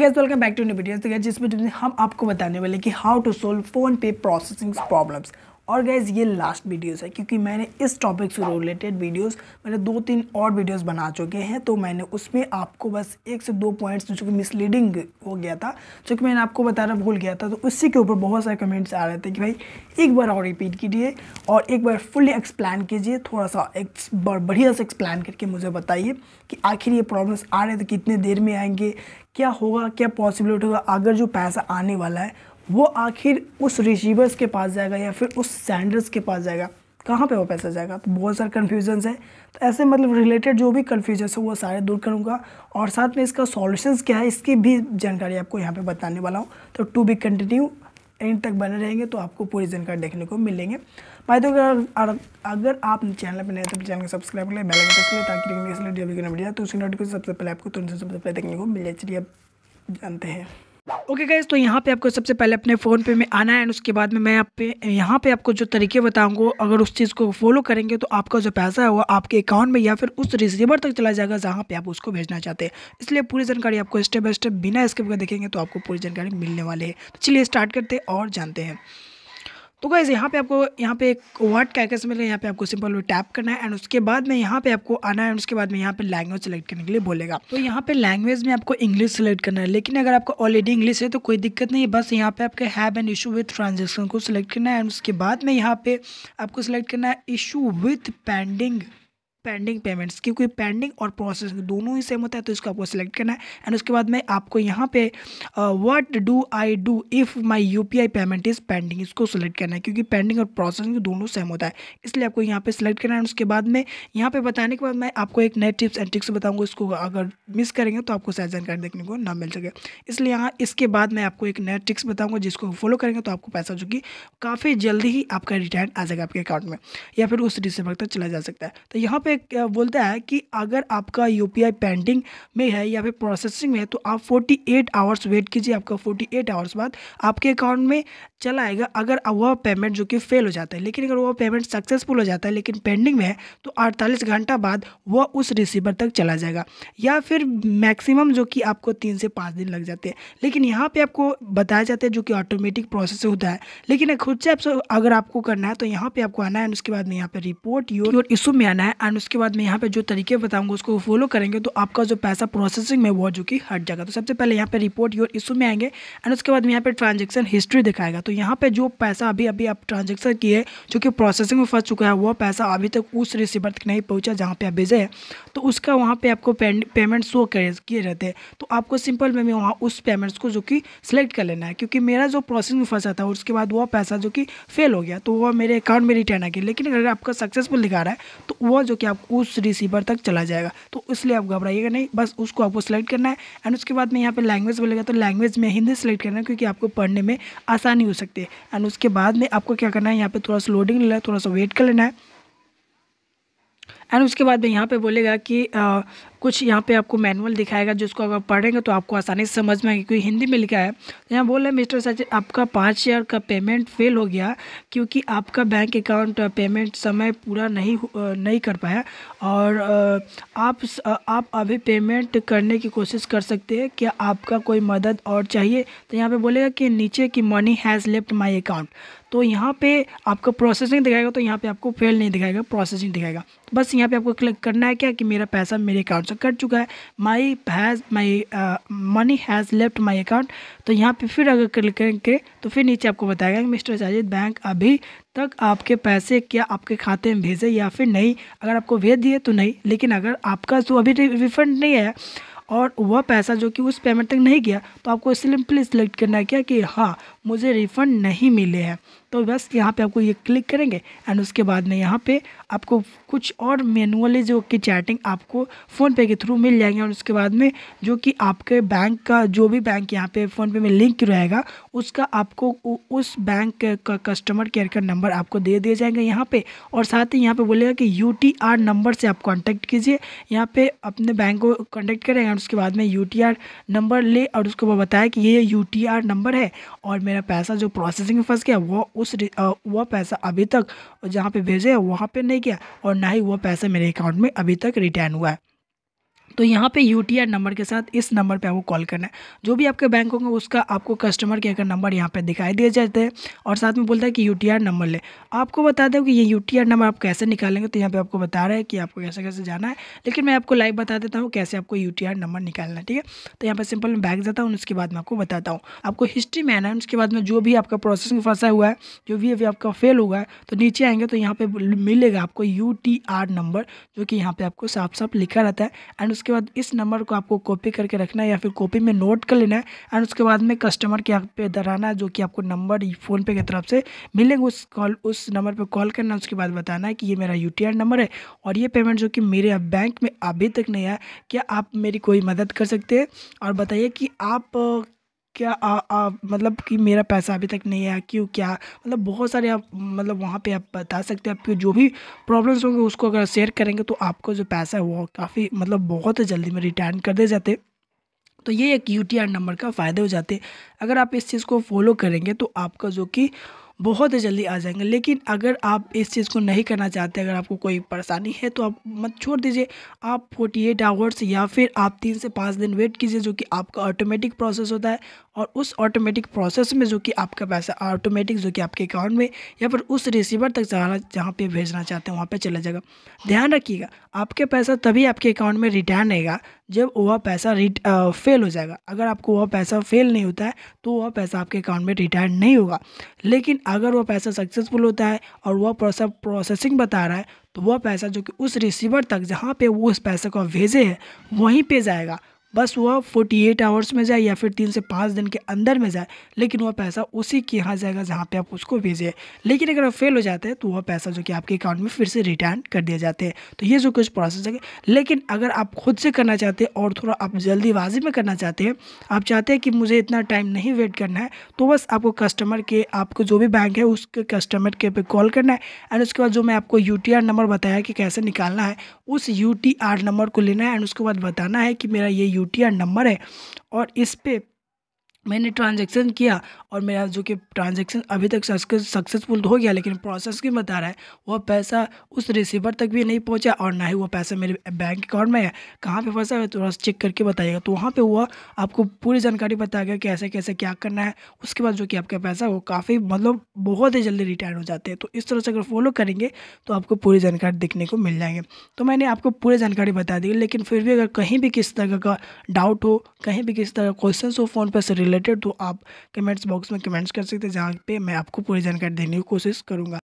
है इस welcome back to new video तो गैस जिसमें हम आपको बताने वाले कि how to solve PhonePe processing problems और गैज़ ये लास्ट वीडियोस है क्योंकि मैंने इस टॉपिक से रिलेटेड वीडियोस मैंने दो तीन और वीडियोस बना चुके हैं तो मैंने उसमें आपको बस एक से दो पॉइंट्स जो कि मिसलीडिंग हो गया था जो कि मैंने आपको बताना भूल गया था तो उसी के ऊपर बहुत सारे कमेंट्स आ रहे थे कि भाई एक बार और रिपीट कीजिए और एक बार फुल्ली एक्सप्लान कीजिए थोड़ा सा एक बार बढ़िया से एक्सप्लान करके मुझे बताइए कि आखिर ये प्रॉब्लम्स आ रहे थे कितने देर में आएंगे क्या होगा क्या पॉसिबिलिटी होगा अगर जो पैसा आने वाला है वो आखिर उस रिसीवर्स के पास जाएगा या फिर उस सेंडर्स के पास जाएगा कहाँ पे वो पैसा जाएगा तो बहुत सारे कन्फ्यूजन्स हैं तो ऐसे मतलब रिलेटेड जो भी कन्फ्यूजन्स है वो सारे दूर करूँगा और साथ में इसका सॉल्यूशंस क्या है इसकी भी जानकारी आपको यहाँ पे बताने वाला हूँ तो टू बी कंटिन्यू एंड तक बने रहेंगे तो आपको पूरी जानकारी देखने को मिलेंगे भाई तो अगर अगर आप चैनल पर नए तो चैनल को सब्सक्राइब कर लें बेल आइकन प्रेस ताकि इसलिए तो उसकी नोटिफिकेशन सबसे पहले आपको तुरंत सबसे पहले देखने को मिले चलिए आप जानते हैं ओके okay गाइज तो यहाँ पे आपको सबसे पहले अपने फ़ोन पे में आना है एंड उसके बाद में मैं आप पे यहाँ पे आपको जो तरीके बताऊँगा अगर उस चीज़ को फॉलो करेंगे तो आपका जो पैसा है वो आपके अकाउंट में या फिर उस रिसीवर तक चला जाएगा जहाँ पे आप उसको भेजना चाहते हैं इसलिए पूरी जानकारी आपको स्टेप बाय स्टेप बिना स्किप देखेंगे तो आपको पूरी जानकारी मिलने वाली है तो चलिए स्टार्ट करते हैं और जानते हैं तो गाइज़ यहाँ पे आपको यहाँ पे एक वर्ड कैसे मिल यहाँ पे आपको सिंपल टैप करना है एंड उसके बाद में यहाँ पे आपको आना है उसके बाद में यहाँ पे लैंग्वेज सेलेक्ट करने के लिए बोलेगा तो यहाँ पे लैंग्वेज में आपको इंग्लिश सेलेक्ट करना है लेकिन अगर आपको ऑलरेडी इंग्लिश है तो कोई दिक्कत नहीं है बस यहाँ पे आपके have and issue with transaction को सिलेक्ट करना है एंड उसके बाद में यहाँ पे आपको सिलेक्ट करना है issue with pending pending payments क्योंकि पेंडिंग और प्रोसेस दोनों ही सेम होता है तो इसको आपको सिलेक्ट करना है एंड उसके बाद में आपको यहाँ पे what do I do if my UPI payment is pending इसको सिलेक्ट करना है क्योंकि पेंडिंग और प्रोसेसिंग दोनों सेम होता है इसलिए आपको यहाँ पे सिलेक्ट करना है उसके बाद में यहाँ पे बताने के बाद मैं आपको एक नए टिप्स एंड ट्रिक्स बताऊँगा इसको अगर मिस करेंगे तो आपको शायद जानकारी देखने को ना मिल सके इसलिए यहाँ इसके बाद मैं आपको एक नया ट्रिक्स बताऊँगा जिसको फॉलो करेंगे तो आपको पैसा जो काफ़ी जल्दी ही आपका रिटर्न आ जाएगा आपके अकाउंट में या फिर उस डिसम्बर तक चला जा सकता है तो यहाँ पर पे बोलता है कि अगर आपका यू पेंडिंग में है या फिर प्रोसेसिंग में है तो आप फोर्टी एट आवर्स वेट कीजिए आपका फोर्टी एट आवर्स बाद आपके अकाउंट में चला आएगा अगर वह पेमेंट जो कि फेल हो जाता है लेकिन अगर वह पेमेंट सक्सेसफुल हो जाता है लेकिन पेंडिंग में है तो 48 घंटा बाद वह उस रिसीवर तक चला जाएगा या फिर मैक्सिमम जो कि आपको तीन से पाँच दिन लग जाते हैं लेकिन यहाँ पे आपको बताया जाता है जो कि ऑटोमेटिक प्रोसेस होता है लेकिन खुद से आप अगर आपको करना है तो यहाँ पर आपको आना है एंड उसके बाद में यहाँ पर रिपोर्ट योर इशू में आना है एंड उसके बाद में यहाँ पर जो तरीके बताऊँगा उसको फॉलो करेंगे तो आपका जो पैसा प्रोसेसिंग में वो जो कि हट जाएगा तो सबसे पहले यहाँ पर रिपोर्ट योर इशू में आएंगे एंड उसके बाद में यहाँ पर ट्रांजेक्शन हिस्ट्री दिखाएगा तो तो यहाँ पे जो पैसा अभी अभी आप ट्रांजेक्शन किए जो कि प्रोसेसिंग में फंस चुका है वह पैसा अभी तक उस रिसीवर तक नहीं पहुँचा जहाँ पे आप भेजे हैं तो उसका वहाँ पे आपको पेमेंट शो करे किए रहते हैं तो आपको सिंपल में वहाँ उस पेमेंट्स को जो कि सिलेक्ट कर लेना है क्योंकि मेरा जो प्रोसेसिंग में फंसा था उसके बाद वह पैसा जो कि फेल हो गया तो वह मेरे अकाउंट में रिटर्न आ गया लेकिन अगर आपका सक्सेसफुल दिखा रहा है तो वह जो कि आपको उस रिसीवर तक चला जाएगा तो इसलिए आप घबराइएगा नहीं बस उसको आपको सिलेक्ट करना है एंड उसके बाद में यहाँ पर लैंग्वेज बोलेगा तो लैंग्वेज में हिंदी सेलेक्ट करना है क्योंकि आपको पढ़ने में आसानी हो सकते हैं एंड उसके बाद में आपको क्या करना है यहाँ पे थोड़ा सा लोडिंग लेना है थोड़ा सा वेट कर लेना है एंड उसके बाद में यहाँ पे बोलेगा कि uh, कुछ यहाँ पे आपको मैनुअल दिखाएगा जिसको अगर पढ़ेंगे तो आपको आसानी से समझ में आएगी क्योंकि हिंदी में लिखा है तो यहाँ बोल रहे हैं मिस्टर सचिन आपका पाँच हज़ार का पेमेंट फेल हो गया क्योंकि आपका बैंक अकाउंट पेमेंट समय पूरा नहीं नहीं कर पाया और आप आप अभी पेमेंट करने की कोशिश कर सकते हैं क्या आपका कोई मदद और चाहिए तो यहाँ पर बोलेगा कि नीचे की money has left my account तो यहाँ पे आपका प्रोसेसिंग दिखाएगा तो यहाँ पे आपको फेल नहीं दिखाएगा प्रोसेसिंग दिखाएगा बस यहाँ पे आपको क्लिक करना है क्या कि मेरा पैसा मेरे अकाउंट ट्रांसफर तो कर चुका है my has my money has left my account तो यहाँ पे फिर अगर क्लिक करेंगे तो फिर नीचे आपको बताएगा कि मिस्टर साजिद बैंक अभी तक आपके पैसे क्या आपके खाते में भेजे या फिर नहीं अगर आपको भेज दिए तो नहीं लेकिन अगर आपका तो अभी रिफंड तो नहीं है और वह पैसा जो कि उस पेमेंट तक नहीं गया तो आपको सिंपली सिलेक्ट करना है क्या कि हाँ मुझे रिफ़ंड नहीं मिले हैं तो बस यहाँ पे आपको ये क्लिक करेंगे एंड उसके बाद में यहाँ पे आपको कुछ और मैनुअली जो कि चैटिंग आपको फ़ोनपे के थ्रू मिल जाएंगे और उसके बाद में जो कि आपके बैंक का जो भी बैंक यहाँ पे फ़ोनपे में लिंक रहेगा उसका आपको उस बैंक का कस्टमर केयर का नंबर आपको दे दिया जाएगा यहाँ पर और साथ ही यहाँ पर बोलेगा कि यू नंबर से आप कॉन्टैक्ट कीजिए यहाँ पर अपने बैंक को कॉन्टैक्ट करेंगे उसके बाद में यू नंबर ले और उसको वो बताया कि ये यू नंबर है और मेरा पैसा जो प्रोसेसिंग में फंस गया वो उस वह पैसा अभी तक जहाँ पे भेजे है वहाँ पे नहीं गया और ना ही वह पैसा मेरे अकाउंट में अभी तक रिटर्न हुआ है तो यहाँ पे यू नंबर के साथ इस नंबर पे आपको कॉल करना है जो भी आपके बैंक होंगे उसका आपको कस्टमर केयर का नंबर यहाँ पे दिखाई दिए जाते हैं और साथ में बोलता है कि यू नंबर ले आपको बता दें कि ये यू नंबर आप कैसे निकालेंगे तो यहाँ पे आपको बता रहा है कि आपको कैसे कैसे जाना है लेकिन मैं आपको लाइव बता देता हूँ कैसे आपको यू नंबर निकालना है ठीक है तो यहाँ पर सिंपल मैं बैग जाता हूँ उसके बाद मैं आपको बताता हूँ आपको हिस्ट्री में आना है उसके बाद में जो भी आपका प्रोसेसिंग फंसा हुआ है जो भी अभी आपका फेल हुआ है तो नीचे आएंगे तो यहाँ पर मिलेगा आपको यू नंबर जो कि यहाँ पर आपको साफ साफ लिखा रहता है एंड उसके बाद इस नंबर को आपको कॉपी करके रखना है या फिर कॉपी में नोट कर लेना है एंड उसके बाद में कस्टमर के यहाँ पे दराना है जो कि आपको नंबर फ़ोनपे की तरफ से मिलेंगे उस कॉल उस नंबर पर कॉल करना उसके बाद बताना है कि ये मेरा यू नंबर है और ये पेमेंट जो कि मेरे बैंक में अभी तक नहीं आया क्या आप मेरी कोई मदद कर सकते हैं और बताइए कि आप क्या आ, आ, मतलब कि मेरा पैसा अभी तक नहीं आया क्यों क्या मतलब बहुत सारे आप मतलब वहाँ पे आप बता सकते हैं आपके जो भी प्रॉब्लम्स होंगे उसको अगर शेयर करेंगे तो आपको जो पैसा है वो काफ़ी मतलब बहुत जल्दी में रिटर्न कर दे जाते तो ये एक यू नंबर का फ़ायदे हो जाते अगर आप इस चीज़ को फॉलो करेंगे तो आपका जो कि बहुत ही जल्दी आ जाएंगे लेकिन अगर आप इस चीज़ को नहीं करना चाहते अगर आपको कोई परेशानी है तो आप मत छोड़ दीजिए आप फोर्टी एट आवर्स या फिर आप तीन से पाँच दिन वेट कीजिए जो कि आपका ऑटोमेटिक प्रोसेस होता है और उस ऑटोमेटिक प्रोसेस में जो कि आपका पैसा ऑटोमेटिक जो कि आपके अकाउंट में या फिर उस रिसीवर तक जाना जहाँ पे भेजना चाहते हैं वहाँ पे चला जाएगा ध्यान रखिएगा आपके पैसा तभी आपके अकाउंट में रिटर्न रहेगा जब वह पैसा रिट आ, फेल हो जाएगा अगर आपको वह पैसा फेल नहीं होता है तो वह पैसा आपके अकाउंट में रिटर्न नहीं होगा लेकिन अगर वह पैसा सक्सेसफुल होता है और वह प्रोसेस प्रोसेसिंग बता रहा है तो वह पैसा जो कि उस रिसीवर तक जहाँ पे वो उस पैसे को भेजे है वहीं पे जाएगा बस वह फोर्टी एट आवर्स में जाए या फिर तीन से पाँच दिन के अंदर में जाए लेकिन वह पैसा उसी के यहाँ जाएगा जहाँ पर आप उसको भेजें लेकिन अगर आप फेल हो जाते हैं तो वह पैसा जो कि आपके अकाउंट में फिर से रिटर्न कर दिया जाते हैं तो ये जो कुछ प्रोसेस है लेकिन अगर आप खुद से करना चाहते हैं और थोड़ा आप जल्दीबाजी में करना चाहते हैं आप चाहते हैं कि मुझे इतना टाइम नहीं वेट करना है तो बस आपको कस्टमर के आपको जो भी बैंक है उसके कस्टमर के पे कॉल करना है एंड उसके बाद जो मैं आपको यू नंबर बताया कि कैसे निकालना है उस यू नंबर को लेना है एंड उसके बाद बताना है कि मेरा ये यू यू नंबर है और इस पर मैंने ट्रांजैक्शन किया और मेरा जो कि ट्रांजैक्शन अभी तक सक्सेसफुल हो गया लेकिन प्रोसेस की बता रहा है वह पैसा उस रिसीवर तक भी नहीं पहुंचा और ना ही वह पैसा मेरे बैंक अकाउंट में है कहाँ पे फंसा है थोड़ा सा चेक करके बताइएगा तो वहाँ पे हुआ आपको पूरी जानकारी बताएगा कि ऐसे कैसे क्या करना है उसके बाद जो कि आपका पैसा वो काफ़ी मतलब बहुत ही जल्दी रिटायर हो जाते हैं तो इस तरह से अगर फॉलो करेंगे तो आपको पूरी जानकारी देखने को मिल जाएंगे तो मैंने आपको पूरी जानकारी बता दी लेकिन फिर भी अगर कहीं भी किसी तरह का डाउट हो कहीं भी किसी तरह का क्वेश्चन हो फ़ोन पर से रिलेटेड तो आप कमेंट्स बॉक्स में कमेंट्स कर सकते हैं जहाँ पे मैं आपको पूरी जानकारी देने की कोशिश करूँगा